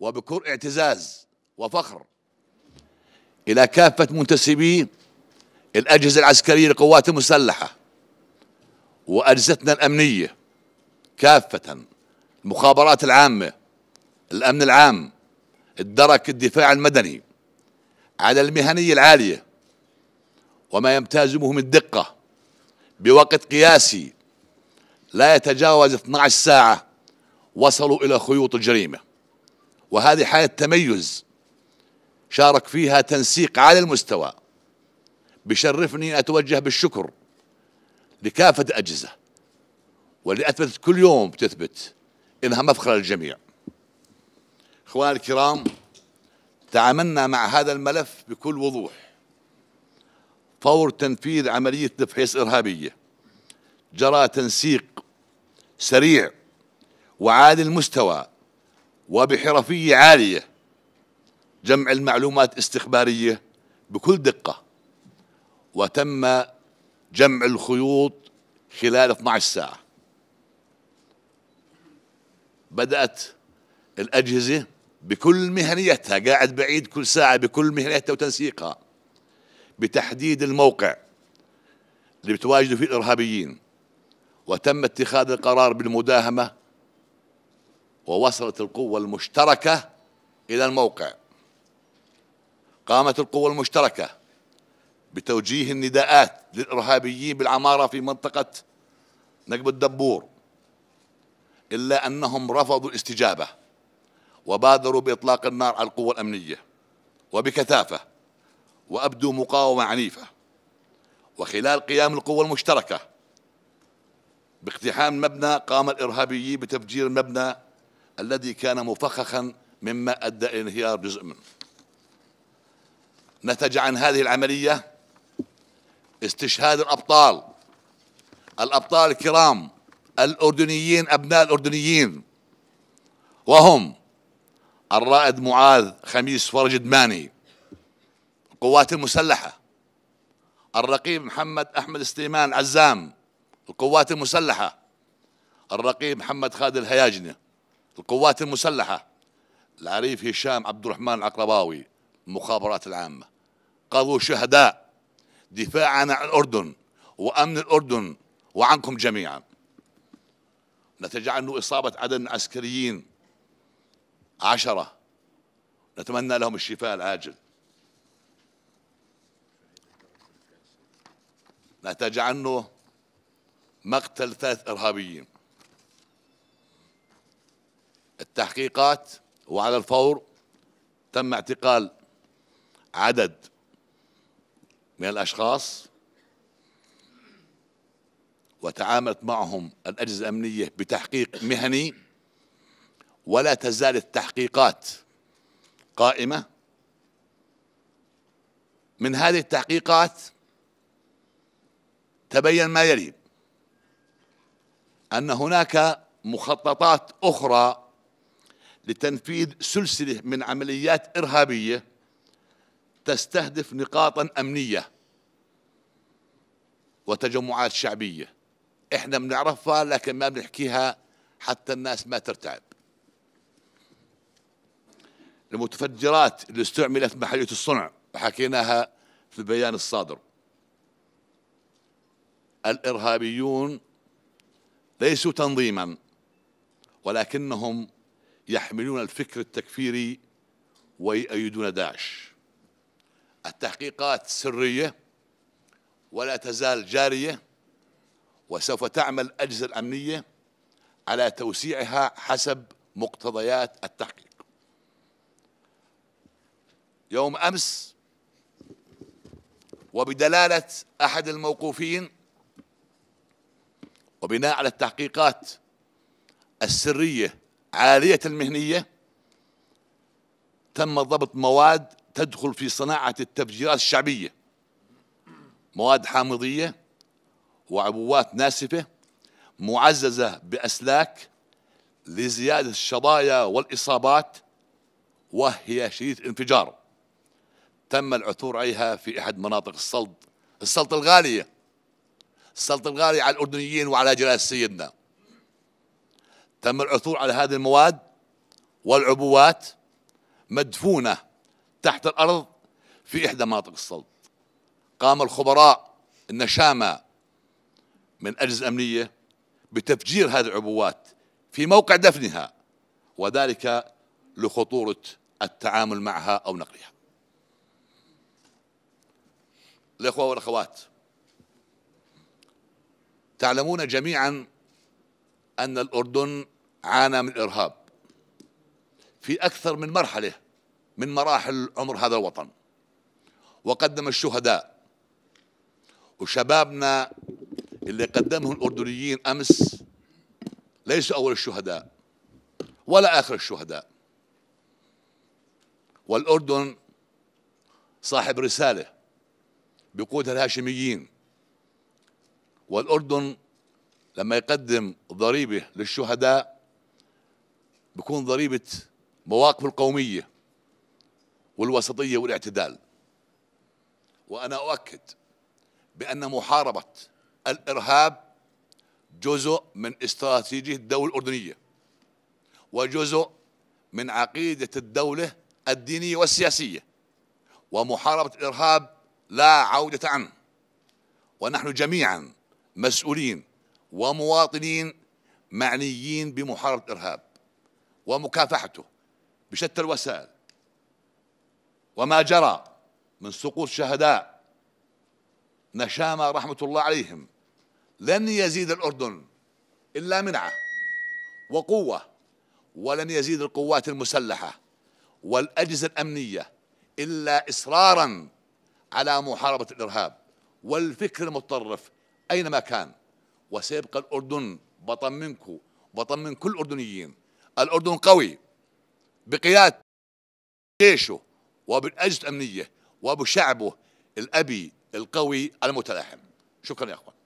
وبكل اعتزاز وفخر إلى كافة منتسبي الأجهزة العسكرية للقوات المسلحة وأجهزتنا الأمنية كافة المخابرات العامة الأمن العام الدرك الدفاع المدني على المهنية العالية وما يمتاز به من دقة بوقت قياسي لا يتجاوز 12 ساعة وصلوا إلى خيوط الجريمة وهذه حالة تميز شارك فيها تنسيق على المستوى بشرفني أتوجه بالشكر لكافة الأجهزة واللي أثبتت كل يوم بتثبت إنها مفخرة للجميع إخواني الكرام تعاملنا مع هذا الملف بكل وضوح فور تنفيذ عملية تفحيص إرهابية جرى تنسيق سريع وعالي المستوى وبحرفية عالية جمع المعلومات استخبارية بكل دقة وتم جمع الخيوط خلال 12 ساعة بدأت الأجهزة بكل مهنيتها قاعد بعيد كل ساعة بكل مهنيتها وتنسيقها بتحديد الموقع اللي بتواجدوا فيه الإرهابيين وتم اتخاذ القرار بالمداهمة ووصلت القوة المشتركة إلى الموقع قامت القوة المشتركة بتوجيه النداءات للإرهابيين بالعمارة في منطقة نقب الدبور إلا أنهم رفضوا الاستجابة وبادروا بإطلاق النار على القوة الأمنية وبكثافة وأبدوا مقاومة عنيفة وخلال قيام القوة المشتركة باقتحام مبنى قام الإرهابيين بتفجير مبنى الذي كان مفخخا مما أدى إلى انهيار جزء منه نتج عن هذه العملية استشهاد الأبطال الأبطال الكرام الأردنيين أبناء الأردنيين وهم الرائد معاذ خميس فرج دماني القوات المسلحة الرقيب محمد أحمد سليمان عزام القوات المسلحة الرقيب محمد خالد الهياجنه القوات المسلحة العريف هشام عبد الرحمن العقرباوي المخابرات العامة قضوا شهداء دفاعا عن الأردن وأمن الأردن وعنكم جميعا نتج عنه إصابة عدد من العسكريين عشرة نتمنى لهم الشفاء العاجل نتج عنه مقتل ثلاث إرهابيين تحقيقات وعلى الفور تم اعتقال عدد من الأشخاص وتعاملت معهم الأجهزة الأمنية بتحقيق مهني ولا تزال التحقيقات قائمة من هذه التحقيقات تبين ما يلي أن هناك مخططات أخرى لتنفيذ سلسلة من عمليات إرهابية تستهدف نقاطا أمنية وتجمعات شعبية إحنا بنعرفها لكن ما بنحكيها حتى الناس ما ترتعب المتفجرات اللي استعملت محلية الصنع وحكيناها في البيان الصادر الإرهابيون ليسوا تنظيما ولكنهم يحملون الفكر التكفيري ويؤيدون داعش التحقيقات سرية ولا تزال جارية وسوف تعمل الأجهزة الأمنية على توسيعها حسب مقتضيات التحقيق يوم أمس وبدلالة أحد الموقوفين وبناء على التحقيقات السرية عالية المهنية تم ضبط مواد تدخل في صناعة التفجيرات الشعبية مواد حامضية وعبوات ناسفة معززة بأسلاك لزيادة الشظايا والإصابات وهي شديدة الانفجار تم العثور عليها في أحد مناطق السلط السلطة الغالية السلطة الغالية على الأردنيين وعلى جلالة سيدنا تم العثور على هذه المواد والعبوات مدفونة تحت الأرض في إحدى مناطق السلط قام الخبراء النشامة من أجهزة أمنية بتفجير هذه العبوات في موقع دفنها وذلك لخطورة التعامل معها أو نقلها الإخوة والأخوات تعلمون جميعا أن الأردن عانى من الإرهاب في أكثر من مرحلة من مراحل عمر هذا الوطن وقدم الشهداء وشبابنا اللي قدمهم الأردنيين أمس ليسوا أول الشهداء ولا آخر الشهداء والأردن صاحب رسالة بقودها الهاشميين والأردن لما يقدم ضريبة للشهداء بكون ضريبة مواقف القومية والوسطية والاعتدال وأنا أؤكد بأن محاربة الإرهاب جزء من استراتيجية الدولة الأردنية وجزء من عقيدة الدولة الدينية والسياسية ومحاربة الإرهاب لا عودة عنه ونحن جميعا مسؤولين ومواطنين معنيين بمحاربة الإرهاب ومكافحته بشتى الوسائل وما جرى من سقوط شهداء نشامى رحمة الله عليهم لن يزيد الأردن إلا منعة وقوة ولن يزيد القوات المسلحة والأجهزة الأمنية إلا إصرارا على محاربة الإرهاب والفكر المتطرف أينما كان وسيبقى الأردن بطن منكم بطن من كل الأردنيين الأردن قوي بقيادة جيشه وبالأجهزة الأمنية وبشعبه الأبي القوي المتلاحم شكرا يا أخوان